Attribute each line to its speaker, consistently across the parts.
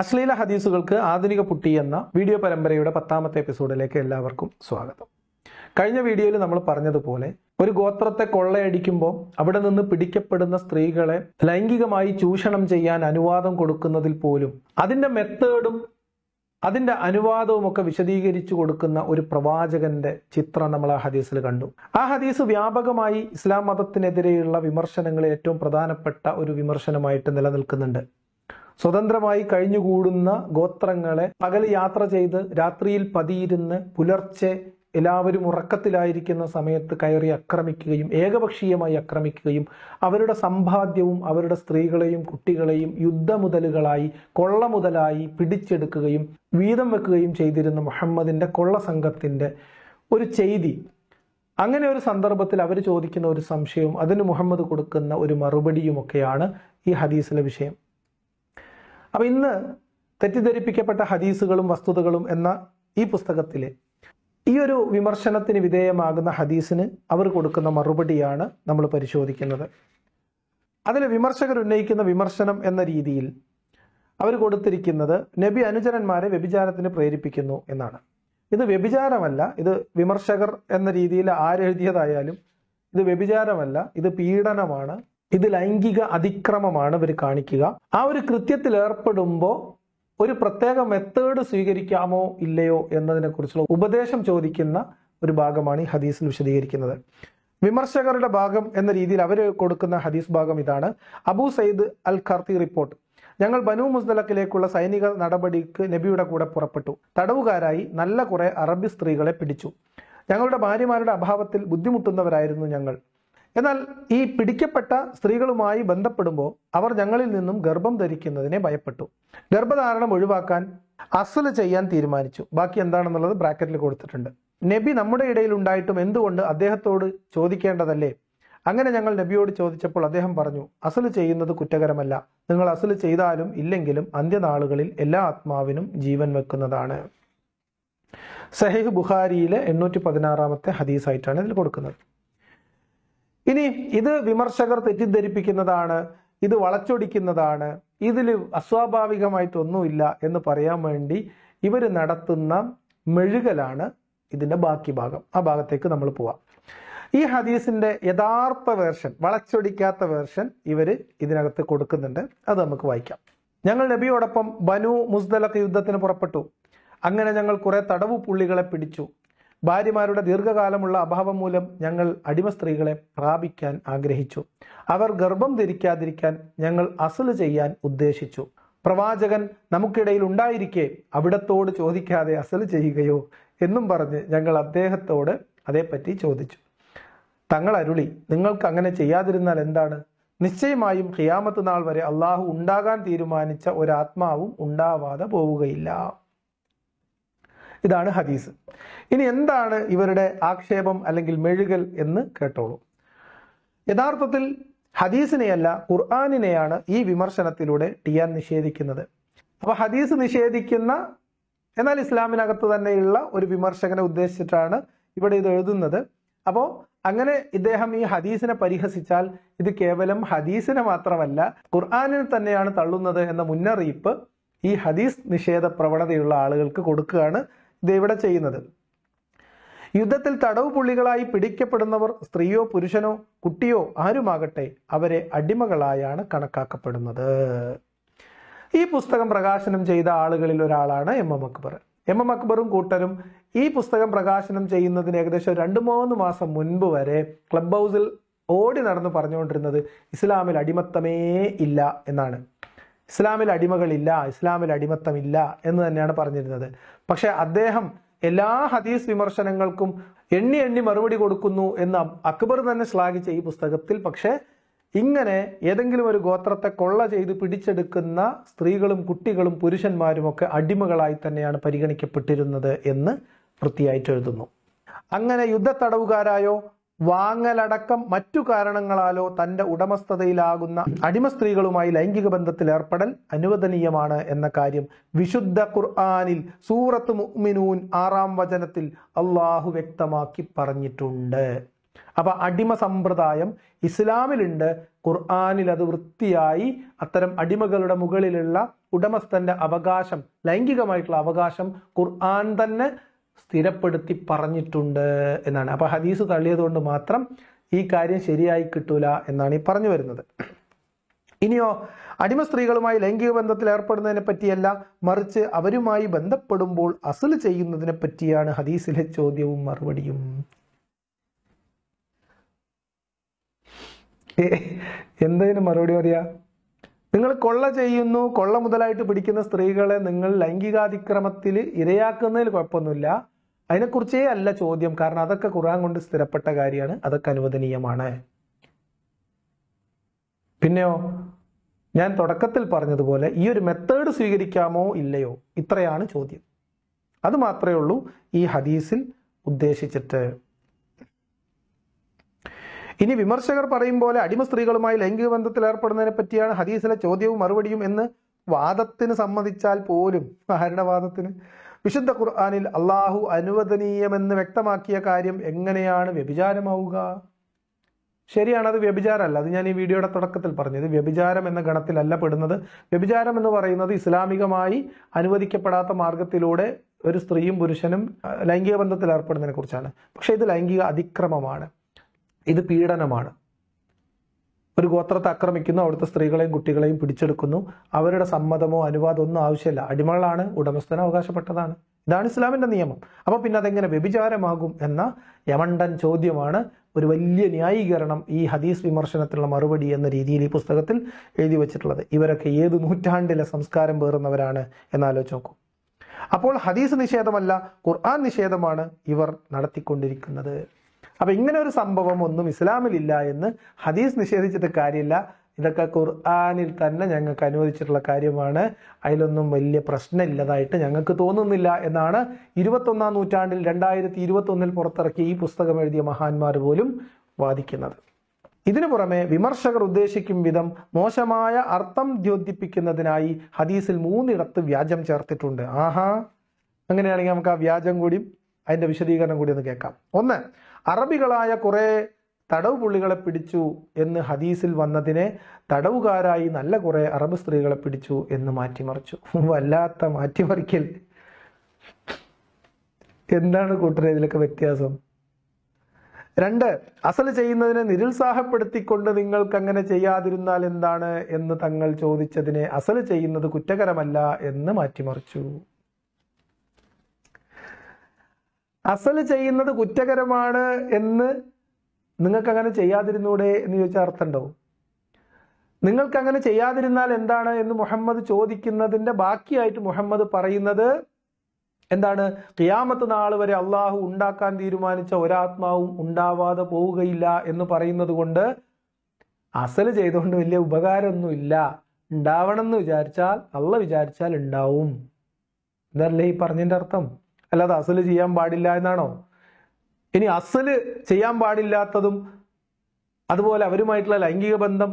Speaker 1: അശ്ലീല ഹദീസുകൾക്ക് ആധുനിക പുട്ടി എന്ന വീഡിയോ പരമ്പരയുടെ പത്താമത്തെ എപ്പിസോഡിലേക്ക് എല്ലാവർക്കും സ്വാഗതം കഴിഞ്ഞ വീഡിയോയിൽ നമ്മൾ പറഞ്ഞതുപോലെ ഒരു ഗോത്രത്തെ കൊള്ളയടിക്കുമ്പോൾ അവിടെ നിന്ന് പിടിക്കപ്പെടുന്ന സ്ത്രീകളെ ലൈംഗികമായി ചൂഷണം ചെയ്യാൻ അനുവാദം കൊടുക്കുന്നതിൽ പോലും അതിൻ്റെ മെത്തേഡും അതിൻ്റെ അനുവാദവും ഒക്കെ വിശദീകരിച്ചു കൊടുക്കുന്ന ഒരു പ്രവാചകന്റെ ചിത്രം നമ്മൾ ആ ഹദീസിൽ കണ്ടു ആ ഹദീസ് വ്യാപകമായി ഇസ്ലാം മതത്തിനെതിരെയുള്ള വിമർശനങ്ങളിൽ ഏറ്റവും പ്രധാനപ്പെട്ട ഒരു വിമർശനമായിട്ട് നിലനിൽക്കുന്നുണ്ട് സ്വതന്ത്രമായി കഴിഞ്ഞുകൂടുന്ന ഗോത്രങ്ങളെ പകൽ യാത്ര ചെയ്ത് രാത്രിയിൽ പതിയിരുന്ന് പുലർച്ചെ എല്ലാവരും ഉറക്കത്തിലായിരിക്കുന്ന സമയത്ത് കയറി ആക്രമിക്കുകയും ഏകപക്ഷീയമായി ആക്രമിക്കുകയും അവരുടെ സമ്പാദ്യവും അവരുടെ സ്ത്രീകളെയും കുട്ടികളെയും യുദ്ധമുതലുകളായി കൊള്ള മുതലായി പിടിച്ചെടുക്കുകയും വീതം വെക്കുകയും ചെയ്തിരുന്ന മുഹമ്മദിൻ്റെ കൊള്ള സംഘത്തിൻ്റെ ഒരു ചെയ്തി അങ്ങനെ ഒരു സന്ദർഭത്തിൽ അവർ ചോദിക്കുന്ന ഒരു സംശയവും അതിന് മുഹമ്മദ് കൊടുക്കുന്ന ഒരു മറുപടിയുമൊക്കെയാണ് ഈ ഹദീസിലെ വിഷയം അപ്പം ഇന്ന് തെറ്റിദ്ധരിപ്പിക്കപ്പെട്ട ഹദീസുകളും വസ്തുതകളും എന്ന ഈ പുസ്തകത്തിലെ ഈ ഒരു വിമർശനത്തിന് വിധേയമാകുന്ന ഹദീസിന് അവർ കൊടുക്കുന്ന മറുപടിയാണ് നമ്മൾ പരിശോധിക്കുന്നത് അതിൽ വിമർശകർ ഉന്നയിക്കുന്ന വിമർശനം എന്ന രീതിയിൽ അവർ കൊടുത്തിരിക്കുന്നത് നബി അനുചരന്മാരെ വ്യഭിചാരത്തിന് പ്രേരിപ്പിക്കുന്നു എന്നാണ് ഇത് വ്യഭിചാരമല്ല ഇത് വിമർശകർ എന്ന രീതിയിൽ ആരെഴുതിയതായാലും ഇത് വ്യഭിചാരമല്ല ഇത് പീഡനമാണ് ഇത് ലൈംഗിക അതിക്രമമാണ് ഇവർ കാണിക്കുക ആ ഒരു കൃത്യത്തിൽ ഏർപ്പെടുമ്പോൾ ഒരു പ്രത്യേക മെത്തേഡ് സ്വീകരിക്കാമോ ഇല്ലയോ എന്നതിനെക്കുറിച്ചുള്ള ഉപദേശം ചോദിക്കുന്ന ഒരു ഭാഗമാണ് ഈ ഹദീസിൽ വിശദീകരിക്കുന്നത് വിമർശകരുടെ ഭാഗം എന്ന രീതിയിൽ അവർ കൊടുക്കുന്ന ഹദീസ് ഭാഗം ഇതാണ് അബൂ സയ്യിദ് അൽ ഖർത്തി റിപ്പോർട്ട് ഞങ്ങൾ ബനു മുസ്തലക്കിലേക്കുള്ള സൈനിക നടപടിക്ക് നബിയുടെ കൂടെ പുറപ്പെട്ടു തടവുകാരായി നല്ല കുറെ അറബി സ്ത്രീകളെ പിടിച്ചു ഞങ്ങളുടെ ഭാര്യമാരുടെ അഭാവത്തിൽ ബുദ്ധിമുട്ടുന്നവരായിരുന്നു ഞങ്ങൾ എന്നാൽ ഈ പിടിക്കപ്പെട്ട സ്ത്രീകളുമായി ബന്ധപ്പെടുമ്പോൾ അവർ ഞങ്ങളിൽ നിന്നും ഗർഭം ധരിക്കുന്നതിനെ ഭയപ്പെട്ടു ഗർഭധാരണം ഒഴിവാക്കാൻ അസൽ ചെയ്യാൻ തീരുമാനിച്ചു ബാക്കി എന്താണെന്നുള്ളത് ബ്രാക്കറ്റിൽ കൊടുത്തിട്ടുണ്ട് നബി നമ്മുടെ ഇടയിൽ ഉണ്ടായിട്ടും എന്തുകൊണ്ട് അദ്ദേഹത്തോട് ചോദിക്കേണ്ടതല്ലേ അങ്ങനെ ഞങ്ങൾ നബിയോട് ചോദിച്ചപ്പോൾ അദ്ദേഹം പറഞ്ഞു അസൽ ചെയ്യുന്നത് കുറ്റകരമല്ല നിങ്ങൾ അസൽ ചെയ്താലും ഇല്ലെങ്കിലും അന്ത്യനാളുകളിൽ എല്ലാ ആത്മാവിനും ജീവൻ വെക്കുന്നതാണ് സഹേഹ് ബുഹാരിയിലെ എണ്ണൂറ്റി പതിനാറാമത്തെ ഹദീസായിട്ടാണ് ഇതിൽ കൊടുക്കുന്നത് ഇനി ഇത് വിമർശകർ തെറ്റിദ്ധരിപ്പിക്കുന്നതാണ് ഇത് വളച്ചൊടിക്കുന്നതാണ് ഇതിൽ അസ്വാഭാവികമായിട്ടൊന്നുമില്ല എന്ന് പറയാൻ വേണ്ടി ഇവർ നടത്തുന്ന മെഴുകലാണ് ഇതിൻ്റെ ബാക്കി ഭാഗം ആ ഭാഗത്തേക്ക് നമ്മൾ പോവാം ഈ ഹദീസിൻ്റെ യഥാർത്ഥ വേർഷൻ വളച്ചൊടിക്കാത്ത വേർഷൻ ഇവർ ഇതിനകത്ത് കൊടുക്കുന്നുണ്ട് അത് നമുക്ക് വായിക്കാം ഞങ്ങൾ നബിയോടൊപ്പം ബനു മുസ്ദലക്ക് യുദ്ധത്തിന് പുറപ്പെട്ടു അങ്ങനെ ഞങ്ങൾ കുറെ തടവു പുള്ളികളെ പിടിച്ചു ഭാര്യമാരുടെ ദീർഘകാലമുള്ള അഭാവം മൂലം ഞങ്ങൾ അടിമ സ്ത്രീകളെ പ്രാപിക്കാൻ ആഗ്രഹിച്ചു അവർ ഗർഭം ധരിക്കാതിരിക്കാൻ ഞങ്ങൾ അസല് ചെയ്യാൻ ഉദ്ദേശിച്ചു പ്രവാചകൻ നമുക്കിടയിൽ ഉണ്ടായിരിക്കെ അവിടത്തോട് ചോദിക്കാതെ അസൽ ചെയ്യുകയോ എന്നും പറഞ്ഞ് ഞങ്ങൾ അദ്ദേഹത്തോട് അതേപ്പറ്റി ചോദിച്ചു തങ്ങൾ അരുളി നിങ്ങൾക്ക് അങ്ങനെ ചെയ്യാതിരുന്നാൽ എന്താണ് നിശ്ചയമായും ഖിയാമത്ത് നാൾ വരെ അള്ളാഹു ഉണ്ടാകാൻ തീരുമാനിച്ച ഒരാത്മാവും ഉണ്ടാവാതെ പോവുകയില്ല ഇതാണ് ഹദീസ് ഇനി എന്താണ് ഇവരുടെ ആക്ഷേപം അല്ലെങ്കിൽ മെഴുകൽ എന്ന് കേട്ടോളൂ യഥാർത്ഥത്തിൽ ഹദീസിനെയല്ല ഖുർആാനിനെയാണ് ഈ വിമർശനത്തിലൂടെ ടിയാൻ നിഷേധിക്കുന്നത് അപ്പോൾ ഹദീസ് നിഷേധിക്കുന്ന എന്നാൽ ഇസ്ലാമിനകത്ത് തന്നെയുള്ള ഒരു വിമർശകനെ ഉദ്ദേശിച്ചിട്ടാണ് ഇവിടെ ഇത് എഴുതുന്നത് അപ്പോൾ അങ്ങനെ ഇദ്ദേഹം ഈ ഹദീസിനെ പരിഹസിച്ചാൽ ഇത് കേവലം ഹദീസിനെ മാത്രമല്ല ഖുർആാനിനെ തന്നെയാണ് തള്ളുന്നത് എന്ന മുന്നറിയിപ്പ് ഈ ഹദീസ് നിഷേധ പ്രവണതയുള്ള ആളുകൾക്ക് കൊടുക്കുകയാണ് ഇതെവിടെ ചെയ്യുന്നത് യുദ്ധത്തിൽ തടവ് പുള്ളികളായി പിടിക്കപ്പെടുന്നവർ സ്ത്രീയോ പുരുഷനോ കുട്ടിയോ ആരുമാകട്ടെ അവരെ അടിമകളായാണ് കണക്കാക്കപ്പെടുന്നത് ഈ പുസ്തകം പ്രകാശനം ചെയ്ത ആളുകളിൽ ഒരാളാണ് M M Akbar M M അക്ബറും കൂട്ടരും ഈ പുസ്തകം പ്രകാശനം ചെയ്യുന്നതിന് ഏകദേശം രണ്ട് മൂന്ന് മാസം മുൻപ് വരെ ക്ലബ് ഹൗസിൽ ഓടി നടന്ന് പറഞ്ഞുകൊണ്ടിരുന്നത് ഇസ്ലാമിൽ അടിമത്തമേ ഇല്ല എന്നാണ് ഇസ്ലാമിൽ അടിമകളില്ല ഇസ്ലാമിൽ അടിമത്തമില്ല എന്ന് തന്നെയാണ് പറഞ്ഞിരുന്നത് പക്ഷെ അദ്ദേഹം എല്ലാ ഹദീസ് വിമർശനങ്ങൾക്കും എണ്ണി എണ്ണി മറുപടി കൊടുക്കുന്നു എന്ന് അക്ബർ തന്നെ ശ്ലാഘിച്ച ഈ പുസ്തകത്തിൽ പക്ഷേ ഇങ്ങനെ ഏതെങ്കിലും ഒരു ഗോത്രത്തെ കൊള്ള ചെയ്ത് പിടിച്ചെടുക്കുന്ന സ്ത്രീകളും കുട്ടികളും പുരുഷന്മാരും ഒക്കെ അടിമകളായി തന്നെയാണ് പരിഗണിക്കപ്പെട്ടിരുന്നത് എന്ന് വൃത്തിയായിട്ട് എഴുതുന്നു അങ്ങനെ യുദ്ധത്തടവുകാരായോ വാങ്ങലടക്കം മറ്റു കാരണങ്ങളാലോ തന്റെ ഉടമസ്ഥതയിലാകുന്ന അടിമ സ്ത്രീകളുമായി ലൈംഗിക ബന്ധത്തിൽ ഏർപ്പെടൽ അനുവദനീയമാണ് എന്ന കാര്യം വിശുദ്ധ ഖുർആാനിൽ സൂറത്ത് മുഅ്മിനൂൻ ആറാം വചനത്തിൽ അള്ളാഹു വ്യക്തമാക്കി പറഞ്ഞിട്ടുണ്ട് അപ്പൊ അടിമ സമ്പ്രദായം ഇസ്ലാമിലുണ്ട് ഖുർആാനിൽ അത് വൃത്തിയായി അത്തരം അടിമകളുടെ മുകളിലുള്ള ഉടമസ്ഥന്റെ അവകാശം ലൈംഗികമായിട്ടുള്ള അവകാശം ഖുർആൻ തന്നെ സ്ഥിരപ്പെടുത്തി പറഞ്ഞിട്ടുണ്ട് എന്നാണ് അപ്പോൾ ഹദീസ് തള്ളിയതുകൊണ്ട് മാത്രം ഈ കാര്യം ശരിയായി കിട്ടൂല എന്നാണ് ഈ പറഞ്ഞു വരുന്നത് ഇനിയോ അടിമ സ്ത്രീകളുമായി ലൈംഗിക ബന്ധത്തിൽ ഏർപ്പെടുന്നതിനെ പറ്റിയല്ല മറിച്ച് അവരുമായി ബന്ധപ്പെടുമ്പോൾ അസൽ ചെയ്യുന്നതിനെ പറ്റിയാണ് ഹദീസിലെ ചോദ്യവും മറുപടിയും എന്തതിന് മറുപടി പറയാ നിങ്ങൾ കൊള്ള ചെയ്യുന്നു കൊള്ള മുതലായിട്ട് പിടിക്കുന്ന സ്ത്രീകളെ നിങ്ങൾ ലൈംഗികാതിക്രമത്തിൽ ഇരയാക്കുന്നതിൽ കുഴപ്പമൊന്നുമില്ല അതിനെക്കുറിച്ചേ അല്ല ചോദ്യം കാരണം അതൊക്കെ ഖുറാൻ കൊണ്ട് സ്ഥിരപ്പെട്ട കാര്യമാണ് അതൊക്കെ അനുവദനീയമാണ് പിന്നെയോ ഞാൻ തുടക്കത്തിൽ പറഞ്ഞതുപോലെ ഈ ഒരു മെത്തേഡ് സ്വീകരിക്കാമോ ഇല്ലയോ ഇത്രയാണ് ചോദ്യം അത് മാത്രമേ ഉള്ളൂ ഈ ഹദീസിൽ ഉദ്ദേശിച്ചിട്ട് ഇനി വിമർശകർ പറയും പോലെ അടിമ സ്ത്രീകളുമായി ലൈംഗിക ബന്ധത്തിൽ ഏർപ്പെടുന്നതിനെ പറ്റിയാണ് ഹദീസിലെ ചോദ്യവും മറുപടിയും എന്ന് വാദത്തിന് സമ്മതിച്ചാൽ പോലും ആരുടെ വിശുദ്ധ ഖുർആാനിൽ അള്ളാഹു അനുവദനീയമെന്ന് വ്യക്തമാക്കിയ കാര്യം എങ്ങനെയാണ് വ്യഭിചാരമാവുക ശരിയാണ് അത് വ്യഭിചാരമല്ല അത് ഞാൻ ഈ വീഡിയോയുടെ തുടക്കത്തിൽ പറഞ്ഞത് വ്യഭിചാരം എന്ന ഗണത്തിലല്ല പെടുന്നത് വ്യഭിചാരം എന്ന് പറയുന്നത് ഇസ്ലാമികമായി അനുവദിക്കപ്പെടാത്ത മാർഗത്തിലൂടെ ഒരു സ്ത്രീയും പുരുഷനും ലൈംഗിക ബന്ധത്തിൽ ഏർപ്പെടുന്നതിനെ കുറിച്ചാണ് പക്ഷേ ഇത് ലൈംഗിക അതിക്രമമാണ് ഇത് പീഡനമാണ് ഒരു ഗോത്രത്തെ ആക്രമിക്കുന്നു അവിടുത്തെ സ്ത്രീകളെയും കുട്ടികളെയും പിടിച്ചെടുക്കുന്നു അവരുടെ സമ്മതമോ അനുവാദമോ ഒന്നും ആവശ്യമില്ല അടിമകളാണ് ഉടമസ്ഥന അവകാശപ്പെട്ടതാണ് ഇതാണ് ഇസ്ലാമിന്റെ നിയമം അപ്പോൾ പിന്നെ അതെങ്ങനെ വ്യഭിചാരമാകും എന്ന യമണ്ടൻ ചോദ്യമാണ് ഒരു വലിയ ന്യായീകരണം ഈ ഹദീസ് വിമർശനത്തിലുള്ള മറുപടി എന്ന രീതിയിൽ ഈ പുസ്തകത്തിൽ എഴുതി വെച്ചിട്ടുള്ളത് ഇവരൊക്കെ ഏത് നൂറ്റാണ്ടിലെ സംസ്കാരം പേറുന്നവരാണ് എന്നാലോചിച്ച് നോക്കൂ അപ്പോൾ ഹദീസ് നിഷേധമല്ല ഖുർആൻ നിഷേധമാണ് ഇവർ നടത്തിക്കൊണ്ടിരിക്കുന്നത് അപ്പൊ ഇങ്ങനെ ഒരു സംഭവം ഒന്നും ഇസ്ലാമിലില്ല എന്ന് ഹദീസ് നിഷേധിച്ചിട്ട് കാര്യമില്ല ഇതൊക്കെ ഖുർആാനിൽ തന്നെ ഞങ്ങൾക്ക് അനുവദിച്ചിട്ടുള്ള കാര്യമാണ് അതിലൊന്നും വലിയ പ്രശ്നമില്ലതായിട്ട് ഞങ്ങൾക്ക് തോന്നുന്നില്ല എന്നാണ് ഇരുപത്തൊന്നാം നൂറ്റാണ്ടിൽ രണ്ടായിരത്തി ഇരുപത്തൊന്നിൽ പുറത്തിറക്കിയ ഈ പുസ്തകം എഴുതിയ മഹാന്മാർ പോലും വാദിക്കുന്നത് ഇതിനു പുറമെ വിമർശകർ ഉദ്ദേശിക്കും വിധം മോശമായ അർത്ഥം ദ്യോദിപ്പിക്കുന്നതിനായി ഹദീസിൽ മൂന്നിടത്ത് വ്യാജം ചേർത്തിട്ടുണ്ട് ആഹാ അങ്ങനെയാണെങ്കിൽ നമുക്ക് ആ വ്യാജം കൂടിയും അതിൻ്റെ വിശദീകരണം കൂടി ഒന്ന് കേൾക്കാം ഒന്ന് അറബികളായ കുറേ തടവ് പുള്ളികളെ പിടിച്ചു എന്ന് ഹദീസിൽ വന്നതിനെ തടവുകാരായി നല്ല കുറേ അറബ് സ്ത്രീകളെ പിടിച്ചു എന്ന് മാറ്റിമറിച്ചു വല്ലാത്ത മാറ്റിമറിക്കൽ എന്താണ് കൂട്ടരെ ഇതിലൊക്കെ വ്യത്യാസം രണ്ട് അസൽ ചെയ്യുന്നതിനെ നിരുത്സാഹപ്പെടുത്തിക്കൊണ്ട് നിങ്ങൾക്ക് അങ്ങനെ ചെയ്യാതിരുന്നാൽ എന്താണ് എന്ന് തങ്ങൾ ചോദിച്ചതിനെ അസൽ ചെയ്യുന്നത് കുറ്റകരമല്ല എന്ന് മാറ്റിമറിച്ചു അസൽ ചെയ്യുന്നത് കുറ്റകരമാണ് എന്ന് നിങ്ങൾക്ക് അങ്ങനെ ചെയ്യാതിരുന്നൂടെ എന്ന് ചോദിച്ചാൽ അർത്ഥമുണ്ടാവും നിങ്ങൾക്ക് അങ്ങനെ ചെയ്യാതിരുന്നാൽ എന്താണ് എന്ന് മുഹമ്മദ് ചോദിക്കുന്നതിന്റെ ബാക്കിയായിട്ട് മുഹമ്മദ് പറയുന്നത് എന്താണ് കിയാമത്ത് നാൾ വരെ അള്ളാഹു ഉണ്ടാക്കാൻ തീരുമാനിച്ച ഒരാത്മാവും ഉണ്ടാവാതെ പോവുകയില്ല എന്ന് പറയുന്നത് കൊണ്ട് അസൽ ചെയ്തുകൊണ്ട് വലിയ ഉപകാരമൊന്നുമില്ല ഉണ്ടാവണം എന്ന് വിചാരിച്ചാൽ അള്ള വിചാരിച്ചാൽ ഉണ്ടാവും എന്തല്ലേ ഈ പറഞ്ഞതിൻ്റെ അർത്ഥം അല്ലാതെ അസല് ചെയ്യാൻ പാടില്ല എന്നാണോ ഇനി അസല് ചെയ്യാൻ പാടില്ലാത്തതും അതുപോലെ അവരുമായിട്ടുള്ള ലൈംഗിക ബന്ധം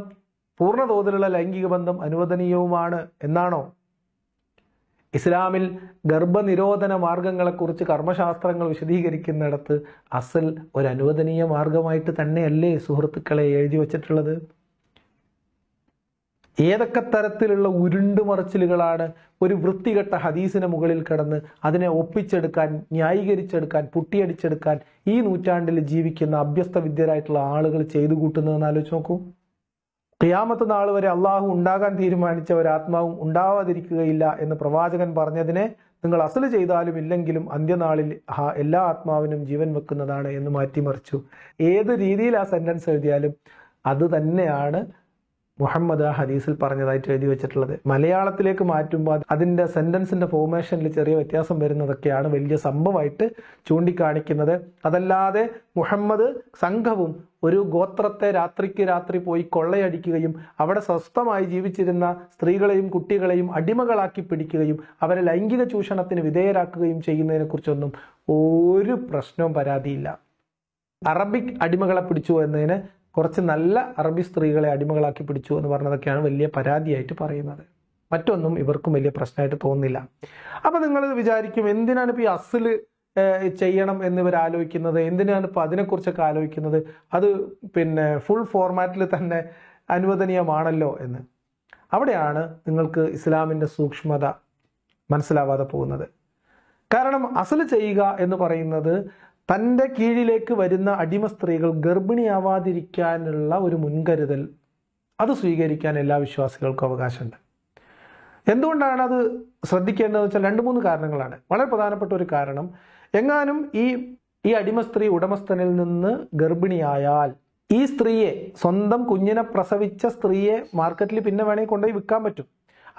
Speaker 1: പൂർണ്ണ തോതിലുള്ള ലൈംഗിക ബന്ധം അനുവദനീയവുമാണ് എന്നാണോ ഇസ്ലാമിൽ ഗർഭനിരോധന മാർഗങ്ങളെക്കുറിച്ച് കർമ്മശാസ്ത്രങ്ങൾ വിശദീകരിക്കുന്നിടത്ത് അസൽ ഒരു അനുവദനീയ മാർഗമായിട്ട് തന്നെയല്ലേ സുഹൃത്തുക്കളെ എഴുതി വച്ചിട്ടുള്ളത് ഏതൊക്കെ തരത്തിലുള്ള ഉരുണ്ടുമറച്ചിലുകളാണ് ഒരു വൃത്തികെട്ട ഹദീസിന് മുകളിൽ കിടന്ന് അതിനെ ഒപ്പിച്ചെടുക്കാൻ ന്യായീകരിച്ചെടുക്കാൻ പുട്ടിയടിച്ചെടുക്കാൻ ഈ നൂറ്റാണ്ടിൽ ജീവിക്കുന്ന അഭ്യസ്ത വിദ്യരായിട്ടുള്ള ആളുകൾ ചെയ്തു കൂട്ടുന്നതെന്ന് ആലോചിച്ച് നോക്കൂ ക്രിയാമത്ത് നാൾ വരെ അള്ളാഹു ഉണ്ടാകാൻ തീരുമാനിച്ച ഒരാത്മാവും ഉണ്ടാവാതിരിക്കുകയില്ല എന്ന് പ്രവാചകൻ പറഞ്ഞതിനെ നിങ്ങൾ അസല് ചെയ്താലും ഇല്ലെങ്കിലും അന്ത്യനാളിൽ എല്ലാ ആത്മാവിനും ജീവൻ വെക്കുന്നതാണ് എന്ന് മാറ്റിമറിച്ചു ഏത് രീതിയിൽ ആ സെൻറ്റൻസ് എഴുതിയാലും അത് തന്നെയാണ് മുഹമ്മദ് ആ ഹദീസിൽ പറഞ്ഞതായിട്ട് എഴുതി വെച്ചിട്ടുള്ളത് മലയാളത്തിലേക്ക് മാറ്റുമ്പോൾ അതിൻ്റെ സെൻറ്റൻസിൻ്റെ ഫോർമേഷനിൽ ചെറിയ വ്യത്യാസം വരുന്നതൊക്കെയാണ് വലിയ സംഭവമായിട്ട് ചൂണ്ടിക്കാണിക്കുന്നത് അതല്ലാതെ മുഹമ്മദ് സംഘവും ഒരു ഗോത്രത്തെ രാത്രിക്ക് രാത്രി പോയി കൊള്ളയടിക്കുകയും അവിടെ സ്വസ്ഥമായി ജീവിച്ചിരുന്ന സ്ത്രീകളെയും കുട്ടികളെയും അടിമകളാക്കി പിടിക്കുകയും അവരെ ലൈംഗിക ചൂഷണത്തിന് വിധേയരാക്കുകയും ചെയ്യുന്നതിനെക്കുറിച്ചൊന്നും ഒരു പ്രശ്നവും പരാതിയില്ല അറബിക് അടിമകളെ പിടിച്ചു എന്നതിന് കുറച്ച് നല്ല അറബി സ്ത്രീകളെ അടിമകളാക്കി പിടിച്ചു എന്ന് പറഞ്ഞതൊക്കെയാണ് വലിയ പരാതിയായിട്ട് പറയുന്നത് മറ്റൊന്നും ഇവർക്കും വലിയ പ്രശ്നമായിട്ട് തോന്നുന്നില്ല അപ്പം നിങ്ങൾ വിചാരിക്കും എന്തിനാണ് ഇപ്പോൾ ഈ അസിൽ ചെയ്യണം എന്നിവർ ആലോചിക്കുന്നത് എന്തിനാണ് ഇപ്പോൾ അതിനെക്കുറിച്ചൊക്കെ ആലോചിക്കുന്നത് അത് പിന്നെ ഫുൾ ഫോർമാറ്റിൽ തന്നെ അനുവദനീയമാണല്ലോ എന്ന് അവിടെയാണ് നിങ്ങൾക്ക് ഇസ്ലാമിൻ്റെ സൂക്ഷ്മത മനസ്സിലാവാതെ പോകുന്നത് കാരണം അസൽ ചെയ്യുക എന്ന് പറയുന്നത് തൻ്റെ കീഴിലേക്ക് വരുന്ന അടിമ സ്ത്രീകൾ ഗർഭിണിയാവാതിരിക്കാനുള്ള ഒരു മുൻകരുതൽ അത് സ്വീകരിക്കാൻ എല്ലാ വിശ്വാസികൾക്കും അവകാശമുണ്ട് എന്തുകൊണ്ടാണ് അത് ശ്രദ്ധിക്കേണ്ടതെന്ന് വെച്ചാൽ രണ്ട് മൂന്ന് കാരണങ്ങളാണ് വളരെ പ്രധാനപ്പെട്ട ഒരു കാരണം എങ്ങാനും ഈ ഈ അടിമ സ്ത്രീ ഉടമസ്ഥനിൽ നിന്ന് ഗർഭിണിയായാൽ ഈ സ്ത്രീയെ സ്വന്തം കുഞ്ഞിനെ പ്രസവിച്ച സ്ത്രീയെ മാർക്കറ്റിൽ പിന്നെ വേണമെങ്കിൽ കൊണ്ടുപോയി വിൽക്കാൻ പറ്റും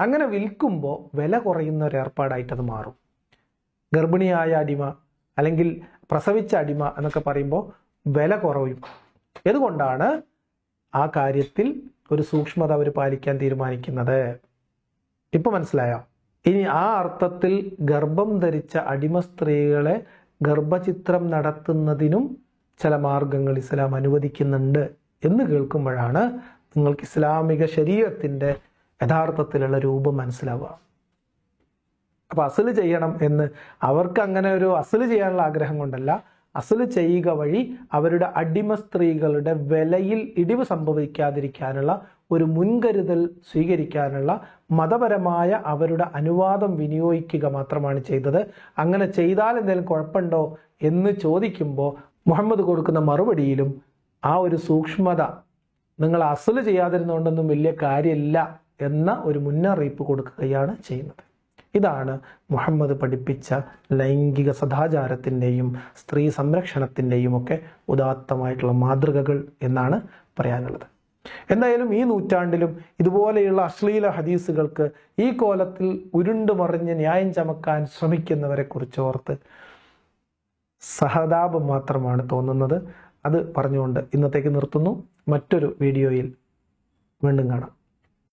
Speaker 1: അങ്ങനെ വിൽക്കുമ്പോൾ വില കുറയുന്ന ഒരു ഏർപ്പാടായിട്ടത് മാറും ഗർഭിണിയായ അടിമ അല്ലെങ്കിൽ പ്രസവിച്ച അടിമ എന്നൊക്കെ പറയുമ്പോൾ വില കുറവും എന്തുകൊണ്ടാണ് ആ കാര്യത്തിൽ ഒരു സൂക്ഷ്മത അവർ പാലിക്കാൻ തീരുമാനിക്കുന്നത് ഇപ്പൊ മനസ്സിലായോ ഇനി ആ അർത്ഥത്തിൽ ഗർഭം ധരിച്ച അടിമ സ്ത്രീകളെ ഗർഭചിത്രം നടത്തുന്നതിനും ചില മാർഗങ്ങൾ ഇസ്ലാം അനുവദിക്കുന്നുണ്ട് എന്ന് കേൾക്കുമ്പോഴാണ് നിങ്ങൾക്ക് ഇസ്ലാമിക ശരീരത്തിൻ്റെ യഥാർത്ഥത്തിലുള്ള രൂപം മനസ്സിലാവുക അപ്പോൾ അസൽ ചെയ്യണം എന്ന് അവർക്ക് അങ്ങനെ ഒരു അസൽ ചെയ്യാനുള്ള ആഗ്രഹം കൊണ്ടല്ല അസൽ ചെയ്യുക വഴി അവരുടെ അടിമ സ്ത്രീകളുടെ വിലയിൽ ഇടിവ് സംഭവിക്കാതിരിക്കാനുള്ള ഒരു മുൻകരുതൽ സ്വീകരിക്കാനുള്ള മതപരമായ അവരുടെ അനുവാദം വിനിയോഗിക്കുക മാത്രമാണ് ചെയ്തത് അങ്ങനെ ചെയ്താൽ എന്തെങ്കിലും കുഴപ്പമുണ്ടോ എന്ന് ചോദിക്കുമ്പോൾ മുഹമ്മദ് കൊടുക്കുന്ന മറുപടിയിലും ആ ഒരു സൂക്ഷ്മത നിങ്ങൾ അസൽ ചെയ്യാതിരുന്നുകൊണ്ടൊന്നും വലിയ കാര്യമില്ല എന്ന ഒരു മുന്നറിയിപ്പ് കൊടുക്കുകയാണ് ചെയ്യുന്നത് ഇതാണ് മുഹമ്മദ് പഠിപ്പിച്ച ലൈംഗിക സദാചാരത്തിൻ്റെയും സ്ത്രീ സംരക്ഷണത്തിൻ്റെയും ഒക്കെ ഉദാത്തമായിട്ടുള്ള മാതൃകകൾ എന്നാണ് പറയാനുള്ളത് എന്തായാലും ഈ നൂറ്റാണ്ടിലും ഇതുപോലെയുള്ള അശ്ലീല ഹദീസുകൾക്ക് ഈ കോലത്തിൽ ഉരുണ്ടു മറിഞ്ഞ് ന്യായം ചമക്കാൻ ശ്രമിക്കുന്നവരെ കുറിച്ച് ഓർത്ത് സഹതാപം മാത്രമാണ് തോന്നുന്നത് അത് പറഞ്ഞുകൊണ്ട് ഇന്നത്തേക്ക് നിർത്തുന്നു മറ്റൊരു വീഡിയോയിൽ വീണ്ടും കാണാം